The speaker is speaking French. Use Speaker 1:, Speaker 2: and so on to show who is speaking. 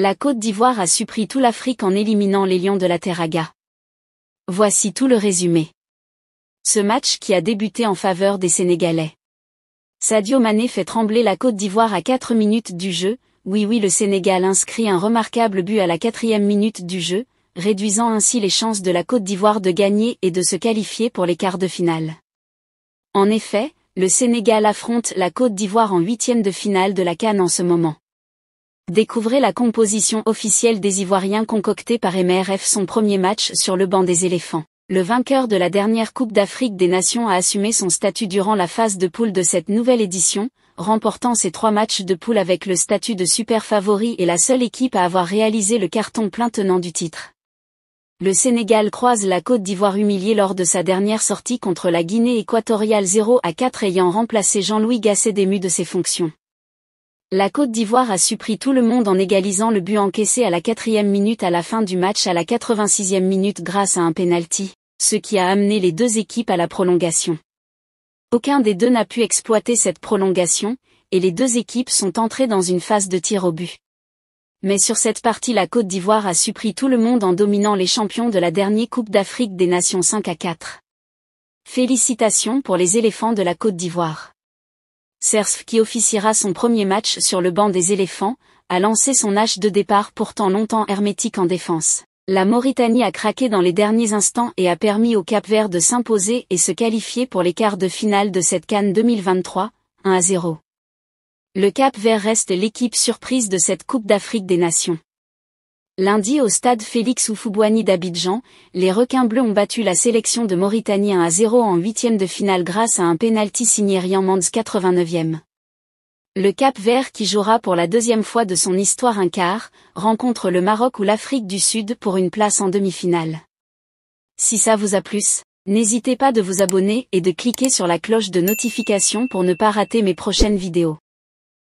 Speaker 1: La Côte d'Ivoire a suppris tout l'Afrique en éliminant les Lions de la Terraga. Voici tout le résumé. Ce match qui a débuté en faveur des Sénégalais. Sadio Mané fait trembler la Côte d'Ivoire à 4 minutes du jeu, oui oui le Sénégal inscrit un remarquable but à la quatrième minute du jeu, réduisant ainsi les chances de la Côte d'Ivoire de gagner et de se qualifier pour les quarts de finale. En effet, le Sénégal affronte la Côte d'Ivoire en huitième de finale de la Cannes en ce moment. Découvrez la composition officielle des Ivoiriens concoctée par MRF son premier match sur le banc des éléphants. Le vainqueur de la dernière Coupe d'Afrique des Nations a assumé son statut durant la phase de poule de cette nouvelle édition, remportant ses trois matchs de poule avec le statut de super favori et la seule équipe à avoir réalisé le carton plein tenant du titre. Le Sénégal croise la Côte d'Ivoire humiliée lors de sa dernière sortie contre la Guinée équatoriale 0 à 4 ayant remplacé Jean-Louis Gasset dému de ses fonctions. La Côte d'Ivoire a surpris tout le monde en égalisant le but encaissé à la quatrième minute à la fin du match à la 86e minute grâce à un penalty, ce qui a amené les deux équipes à la prolongation. Aucun des deux n'a pu exploiter cette prolongation, et les deux équipes sont entrées dans une phase de tir au but. Mais sur cette partie la Côte d'Ivoire a surpris tout le monde en dominant les champions de la dernière Coupe d'Afrique des Nations 5 à 4. Félicitations pour les éléphants de la Côte d'Ivoire. Cerf qui officiera son premier match sur le banc des éléphants, a lancé son hache de départ pourtant longtemps hermétique en défense. La Mauritanie a craqué dans les derniers instants et a permis au Cap Vert de s'imposer et se qualifier pour les quarts de finale de cette Cannes 2023, 1 à 0. Le Cap Vert reste l'équipe surprise de cette Coupe d'Afrique des Nations. Lundi au stade Félix Oufoubouani d'Abidjan, les requins bleus ont battu la sélection de Mauritanie 1 à 0 en huitième de finale grâce à un pénalty signé Rian 89e. Le Cap Vert qui jouera pour la deuxième fois de son histoire un quart, rencontre le Maroc ou l'Afrique du Sud pour une place en demi-finale. Si ça vous a plu, n'hésitez pas de vous abonner et de cliquer sur la cloche de notification pour ne pas rater mes prochaines vidéos.